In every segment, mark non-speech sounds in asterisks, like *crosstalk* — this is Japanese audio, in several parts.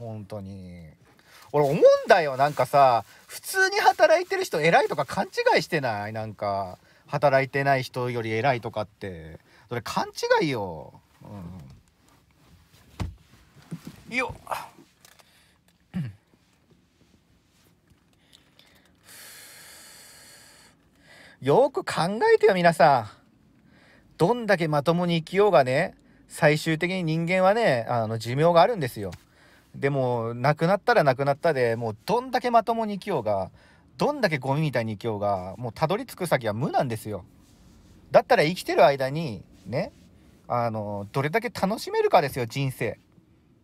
本当に。俺思うんだよなんかさ普通に働いてる人偉いとか勘違いしてないなんか働いてない人より偉いとかってそれ勘違いよ、うん、よっ *coughs* よく考えてよ皆さんどんだけまともに生きようがね最終的に人間はねあの寿命があるんですよでもなくなったらなくなったでもうどんだけまともに生きようがどんだけゴミみたいに生きようがもうたどり着く先は無なんですよだったら生きてる間にねあのどれだけ楽しめるかですよ人生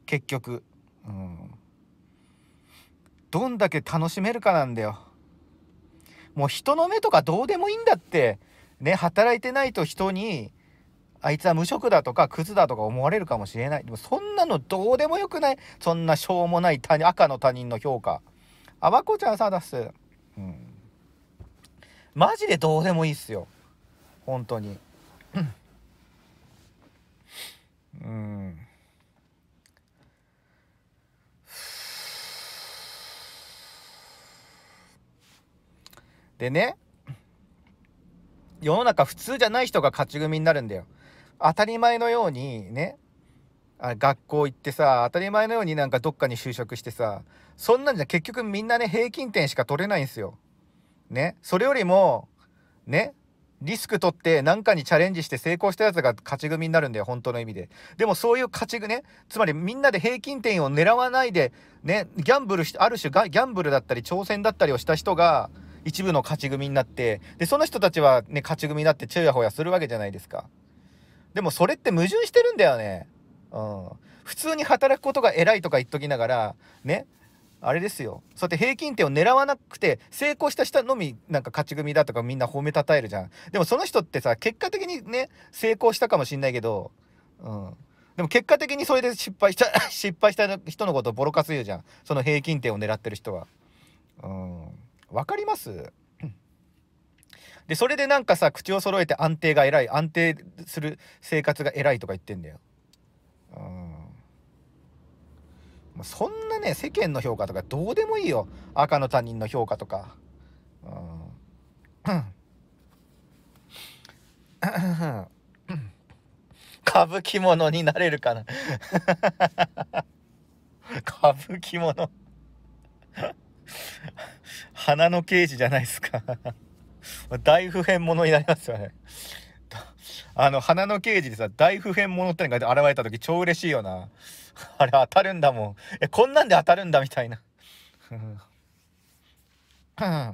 結局、うん、どんだけ楽しめるかなんだよもう人の目とかどうでもいいんだってね働いてないと人にあいつは無職だとかクズだとか思われるかもしれないでもそんなのどうでもよくないそんなしょうもない他赤の他人の評価あばこちゃんさ出すうんマジでどうでもいいっすよ本当にうんでね世の中普通じゃない人が勝ち組になるんだよ当たり前のようにねあ学校行ってさ当たり前のようになんかどっかに就職してさそんなんじゃ結局みんなね平均点しか取れないんですよ。ねそれよりもねリスク取って何かにチャレンジして成功したやつが勝ち組になるんだよ本当の意味ででもそういう勝ち組ねつまりみんなで平均点を狙わないでねギャンブルしてある種ギャンブルだったり挑戦だったりをした人が一部の勝ち組になってでその人たちはね勝ち組になってちやほやするわけじゃないですか。でもそれって矛盾してるんだよね。うん。普通に働くことが偉いとか言っときながら、ね。あれですよ。そうやって平均点を狙わなくて、成功した人のみ、なんか勝ち組だとかみんな褒めたたえるじゃん。でもその人ってさ、結果的にね、成功したかもしんないけど、うん。でも結果的にそれで失敗した、*laughs* 失敗した人のことをボロカス言うじゃん。その平均点を狙ってる人は。うん。わかりますで、それでなんかさ、口を揃えて安定が偉い、安定する生活が偉いとか言ってんだよ。うん。そんなね、世間の評価とかどうでもいいよ。赤の他人の評価とか。うん。歌舞伎者になれるかな歌舞伎者花の刑事じゃないですか大普遍ものになりますよね。*laughs* あの、花の刑事でさ、大普遍ものってのが現れた時超嬉しいよな。*laughs* あれ当たるんだもん。え、こんなんで当たるんだみたいな。*laughs*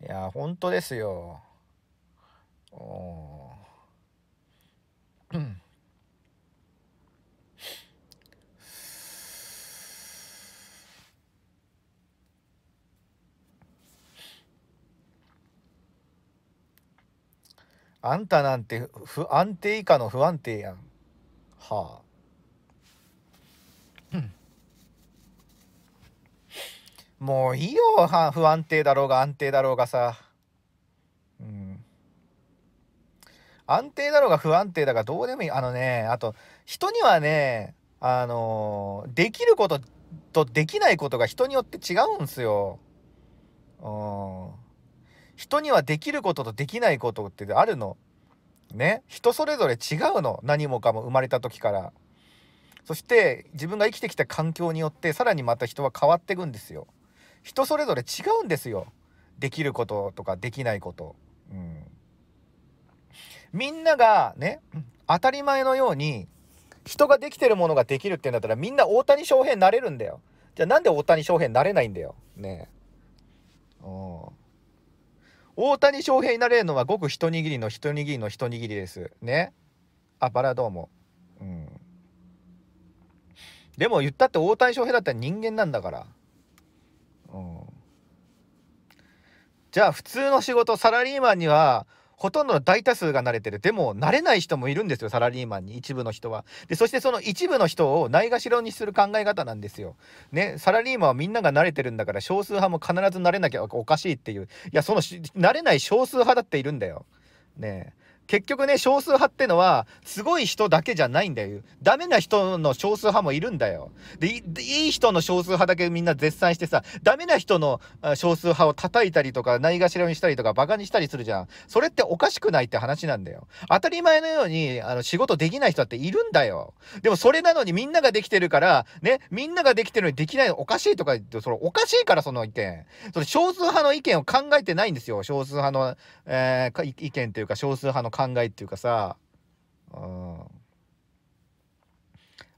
いや、本当ですよ。うん。あんたなんて不安定以下の不安定やん。はあ。もういいよ、不安定だろうが安定だろうがさ。うん。安定だろうが不安定だがどうでもいい。あのね、あと、人にはね、あの、できることとできないことが人によって違うんすよ。うん。人にはできることとできないことってあるの。ね。人それぞれ違うの。何もかも生まれた時から。そして自分が生きてきた環境によってさらにまた人は変わっていくんですよ。人それぞれ違うんですよ。できることとかできないこと。うん、みんながね、当たり前のように人ができてるものができるってんだったらみんな大谷翔平になれるんだよ。じゃあなんで大谷翔平になれないんだよ。ねえ。大谷翔平になれるのはごく一握りの一握りの一握りです。ね。あ、バラどうも。うん。でも言ったって大谷翔平だったら人間なんだから。うん。じゃあ普通の仕事、サラリーマンにはほとんどの大多数が慣れてる。でも、慣れない人もいるんですよ、サラリーマンに、一部の人は。で、そしてその一部の人をないがしろにする考え方なんですよ。ね、サラリーマンはみんなが慣れてるんだから、少数派も必ず慣れなきゃおかしいっていう。いや、その、慣れない少数派だっているんだよ。ね結局ね、少数派ってのは、すごい人だけじゃないんだよ。ダメな人の少数派もいるんだよ。で、いい人の少数派だけみんな絶賛してさ、ダメな人の少数派を叩いたりとか、ないがしろにしたりとか、馬鹿にしたりするじゃん。それっておかしくないって話なんだよ。当たり前のように、あの、仕事できない人だっているんだよ。でもそれなのにみんなができてるから、ね、みんなができてるのにできないのおかしいとか言って、それおかしいから、その意見。それ少数派の意見を考えてないんですよ。少数派の、えー、意見というか、少数派の考えっていうかさ、うん。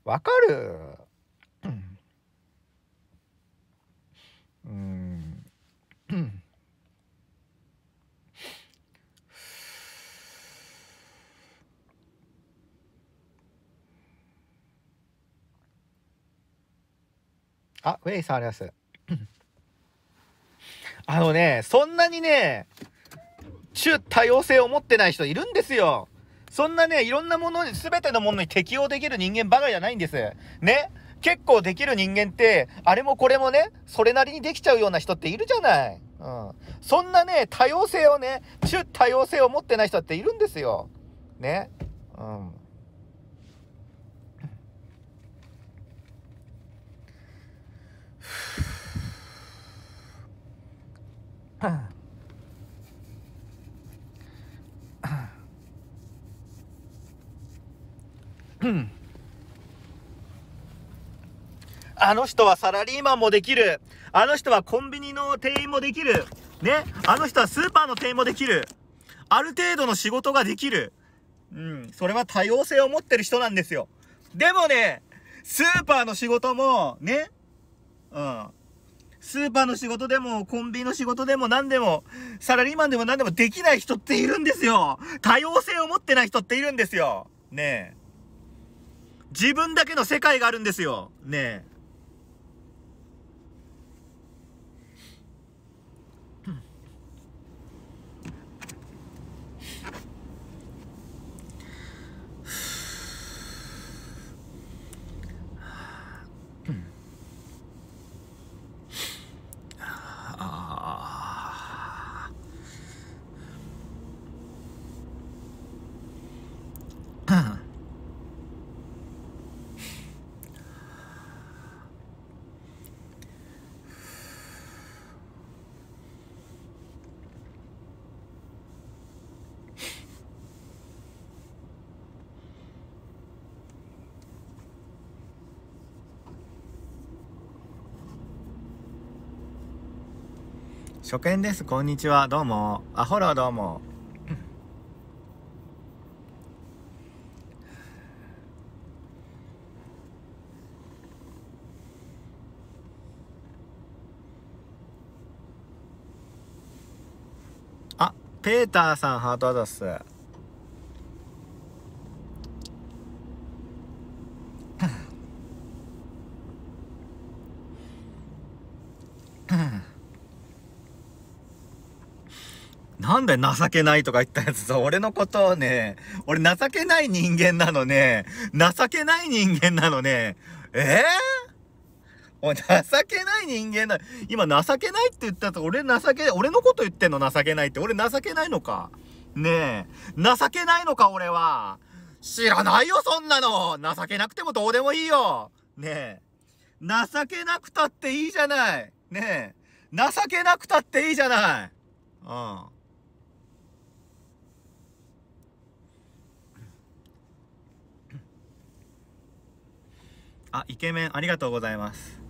わかるうん。あ、ウェイさんあります。あのね、そんなにね、ち多様性を持ってない人いるんですよ。そんなね、いろんなものに、全てのものに適応できる人間ばかりじゃないんです。ね結構できる人間って、あれもこれもね、それなりにできちゃうような人っているじゃない。うん。そんなね、多様性をね、中多様性を持ってない人っているんですよ。ね。うん。あの人はサラリーマンもできる。あの人はコンビニの店員もできる。ね。あの人はスーパーの店員もできる。ある程度の仕事ができる。うん。それは多様性を持ってる人なんですよ。でもね、スーパーの仕事も、ね。うん。スーパーの仕事でも、コンビニの仕事でも何でも、サラリーマンでも何でもできない人っているんですよ。多様性を持ってない人っているんですよ。ねえ。自分だけの世界があるんですよ。ねえ。初見です。こんにちは。どうも。あ、ほら、どうも。あ、ペーターさん、ハートアザス。なんだよ、情けないとか言ったやつさ、俺のことをね、俺情けない人間なのね、情けない人間なのね、えぇ、ー、お情けない人間だ。今情けないって言ったと俺情け、俺のこと言ってんの情けないって。俺情けないのか。ねえ。情けないのか俺は。知らないよそんなの情けなくてもどうでもいいよねえ。情けなくたっていいじゃないねえ。情けなくたっていいじゃないうん。あ、イケメン、ありがとうございます。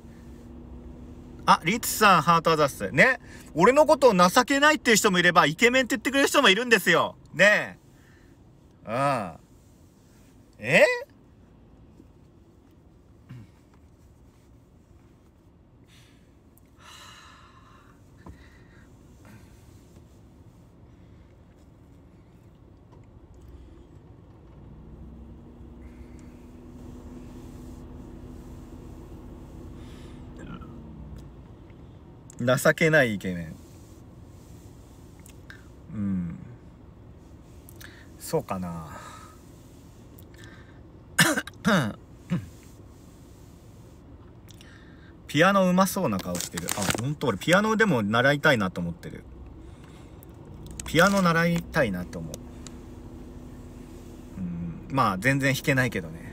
あ、リツさん、ハートアザス。ね。俺のことを情けないっていう人もいれば、イケメンって言ってくれる人もいるんですよ。ねえ。うん。え情けないイケメンうんそうかな *coughs* ピアノうまそうな顔してるあ本当俺ピアノでも習いたいなと思ってるピアノ習いたいなと思ううんまあ全然弾けないけどね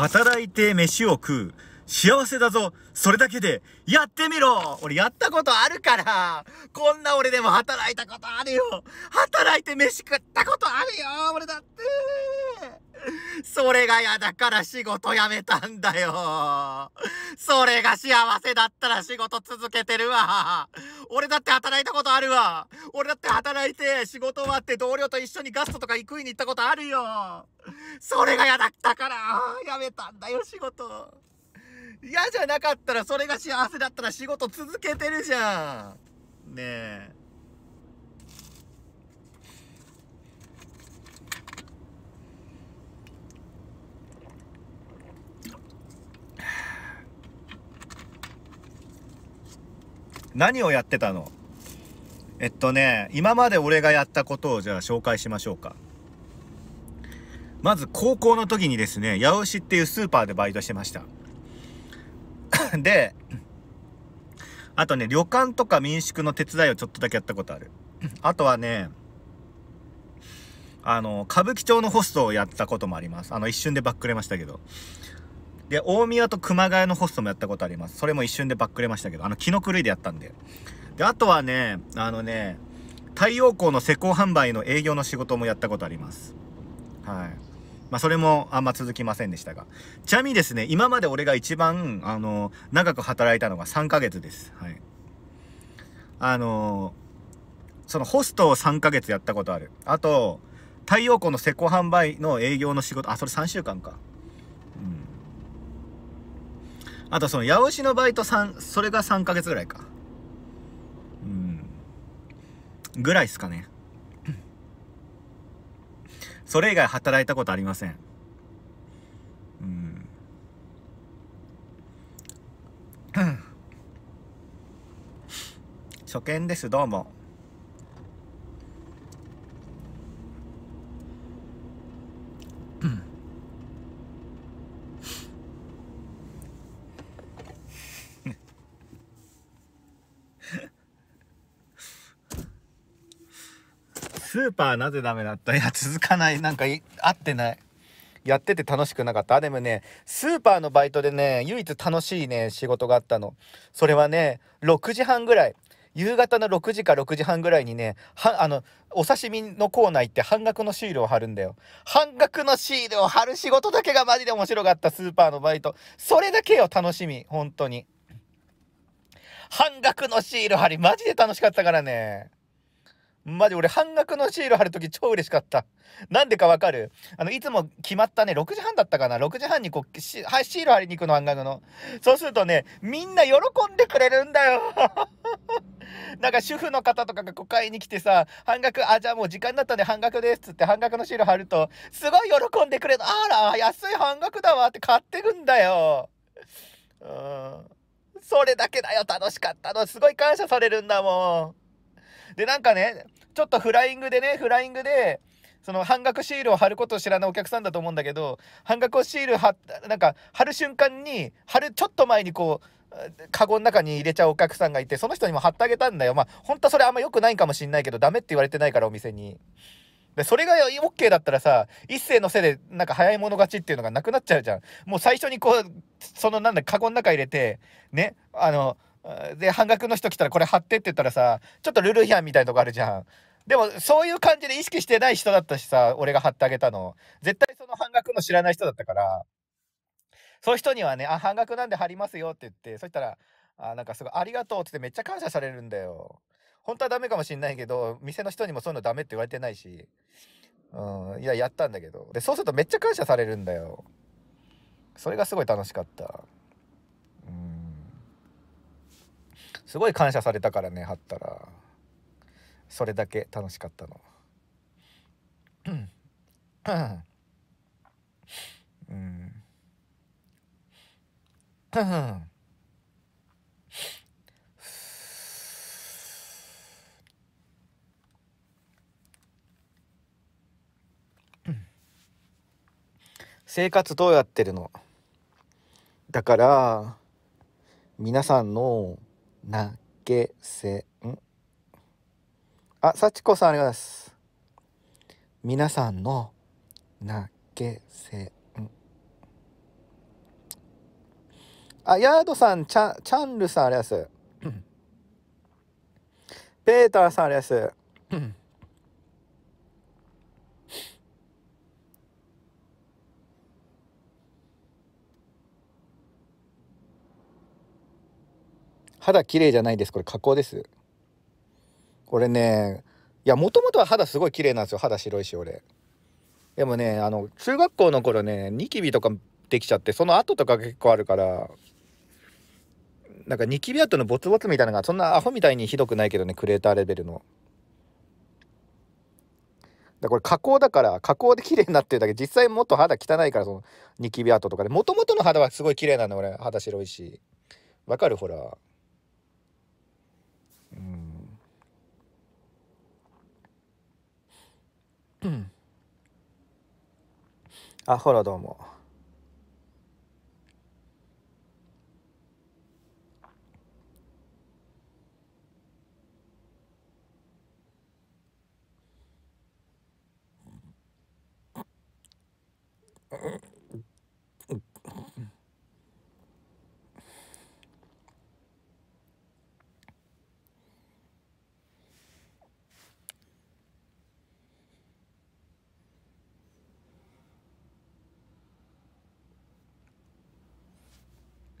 働いて飯を食う。幸せだぞそれだけでやってみろ俺やったことあるからこんな俺でも働いたことあるよ働いて飯食ったことあるよ俺だってそれが嫌だから仕事辞めたんだよ。それが幸せだったら仕事続けてるわ。俺だって働いたことあるわ。俺だって働いて仕事終わって同僚と一緒にガストとか食いに行ったことあるよ。それが嫌だったから辞めたんだよ仕事。嫌じゃなかったらそれが幸せだったら仕事続けてるじゃん。ねえ。何をやってたのえっとね、今まで俺がやったことをじゃあ紹介しましょうか。まず高校の時にですね、八尾市っていうスーパーでバイトしてました。*laughs* で、あとね、旅館とか民宿の手伝いをちょっとだけやったことある。あとはね、あの、歌舞伎町のホストをやったこともあります。あの、一瞬でばっくれましたけど。で、大宮と熊谷のホストもやったことあります。それも一瞬でバックれましたけど、あの、気の狂いでやったんで。で、あとはね、あのね、太陽光の施工販売の営業の仕事もやったことあります。はい。まあ、それもあんま続きませんでしたが。ちなみにですね、今まで俺が一番、あの、長く働いたのが3ヶ月です。はい。あの、そのホストを3ヶ月やったことある。あと、太陽光の施工販売の営業の仕事、あ、それ3週間か。あとその八尾市のバイト3それが3ヶ月ぐらいかうんぐらいっすかねそれ以外働いたことありませんうん初見ですどうもスーパーなぜダメだったいや、続かない。なんか合ってない。やってて楽しくなかった。でもね、スーパーのバイトでね、唯一楽しいね、仕事があったの。それはね、6時半ぐらい。夕方の6時か6時半ぐらいにね、は、あの、お刺身のコーナー行って半額のシールを貼るんだよ。半額のシールを貼る仕事だけがマジで面白かった、スーパーのバイト。それだけよ、楽しみ。本当に。半額のシール貼り、マジで楽しかったからね。マジ俺半額のシール貼るとき超嬉しかった。なんでかわかるあの、いつも決まったね、6時半だったかな ?6 時半にこうシ、シール貼りに行くの半額の。そうするとね、みんな喜んでくれるんだよ *laughs* なんか主婦の方とかがこう買いに来てさ、半額、あ、じゃあもう時間になったんで半額ですっつって半額のシール貼ると、すごい喜んでくれる。あら、安い半額だわって買ってくんだよ。うん。それだけだよ、楽しかったの。すごい感謝されるんだもん。で、なんかね、ちょっとフライングでね、フライングで、その半額シールを貼ることを知らないお客さんだと思うんだけど、半額シール貼なんか貼る瞬間に、貼るちょっと前にこう、カゴの中に入れちゃうお客さんがいて、その人にも貼ってあげたんだよ。まあ、本当それあんま良くないかもしんないけど、ダメって言われてないから、お店に。で、それが OK だったらさ、一世のせいで、なんか早い者勝ちっていうのがなくなっちゃうじゃん。もう最初にこう、そのなんだ、カゴの中入れて、ね、あの、で半額の人来たらこれ貼ってって言ったらさちょっとルルヒャンみたいなとこあるじゃんでもそういう感じで意識してない人だったしさ俺が貼ってあげたの絶対その半額の知らない人だったからそういう人にはね「あ半額なんで貼りますよ」って言ってそしたら「あなんかすごいありがとう」ってめっちゃ感謝されるんだよ本当はダメかもしんないけど店の人にもそういうのダメって言われてないしうんいややったんだけどでそうするとめっちゃ感謝されるんだよそれがすごい楽しかったすごい感謝されたからね貼ったらそれだけ楽しかったのうん生活どうやってるのだから皆さんの投げ銭あ、幸子さんありがとうございます。皆さんの投げ銭あ、ヤードさん、チャチャンルさんありがとうございます。ペーターさんありがとうございます。肌綺麗じゃないです。これ加工です。これね、いや、もともとは肌すごい綺麗なんですよ。肌白いし、俺。でもね、あの、中学校の頃ね、ニキビとかできちゃって、その後とか結構あるから、なんかニキビ跡のボツボツみたいなのが、そんなアホみたいにひどくないけどね、クレーターレベルの。だこれ加工だから加工で綺麗になってるだけ実際もっと肌汚いからそのニキビ跡とかでもともとの肌はすごい綺麗なの俺肌白いしわかるほらあほらどうもうん。*clears throat*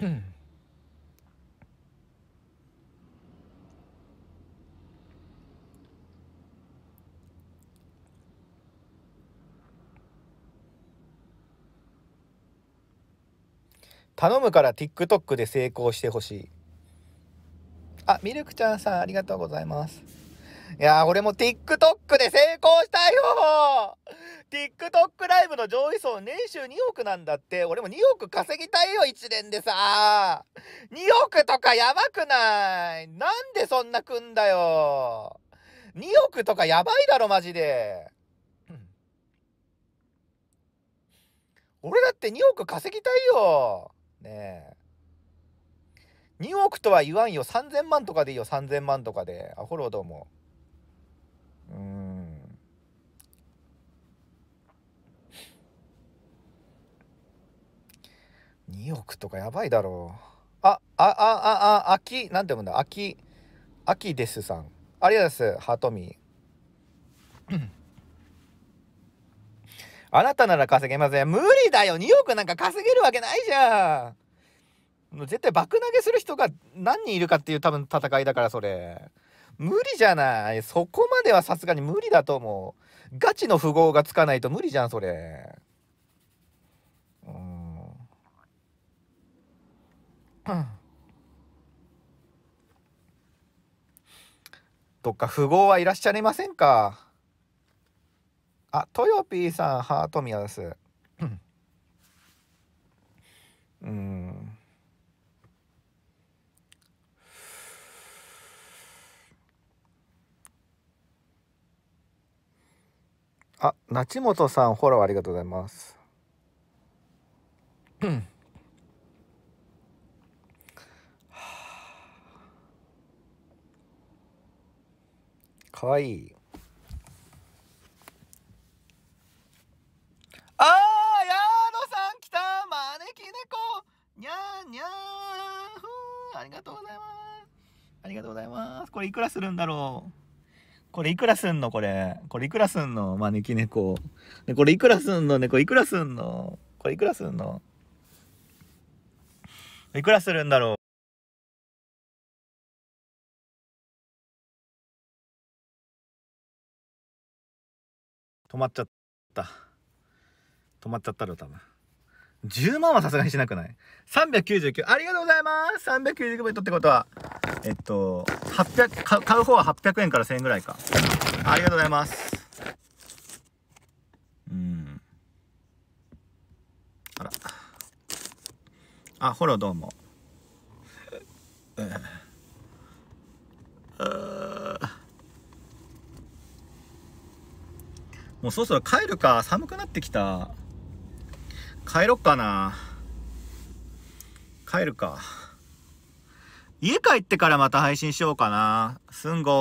頼むから TikTok で成功してほしい。あ、ミルクちゃんさんありがとうございます。いやー、俺も TikTok で成功したいよ TikTok ライブの上位層年収2億なんだって。俺も2億稼ぎたいよ、1年でさ。2億とかやばくないなんでそんなくんだよ。2億とかやばいだろ、マジで。俺だって2億稼ぎたいよ。ねえ。2億とは言わんよ。3000万とかでいいよ。3000万とかで。アホロどうも。うん。2億とかやばいだろう。あ、あ、あ、あ、あ、あき、なんて読むんだ、秋秋あですさん。ありがとうございます、ハートミー。あなたなら稼げません。無理だよ !2 億なんか稼げるわけないじゃん絶対爆投げする人が何人いるかっていう多分戦いだからそれ。無理じゃないそこまではさすがに無理だと思う。ガチの富豪がつかないと無理じゃんそれ。どっか富豪はいらっしゃいませんかあ、トヨピーさん、ハートミアです。うん。あ、ちも本さん、フォローありがとうございます。うん。かわいいあーヤードさん来た招き猫にゃーにゃーふーありがとうございますありがとうございますこれいくらするんだろうこれいくらすんのこれ。これいくらすんの招き猫。これいくらすんの猫、いくらすんのこれいくらすんのいくらするんだろう止まっちゃった止まっちゃったろ多分10万はさすがにしなくない ?399 ありがとうございます399ベットってことはえっと800買う方は800円から1000円ぐらいかありがとうございますうんあらあフォローどうもうんもうそろそろ帰るか。寒くなってきた。帰ろっかな。帰るか。家帰ってからまた配信しようかな。すんご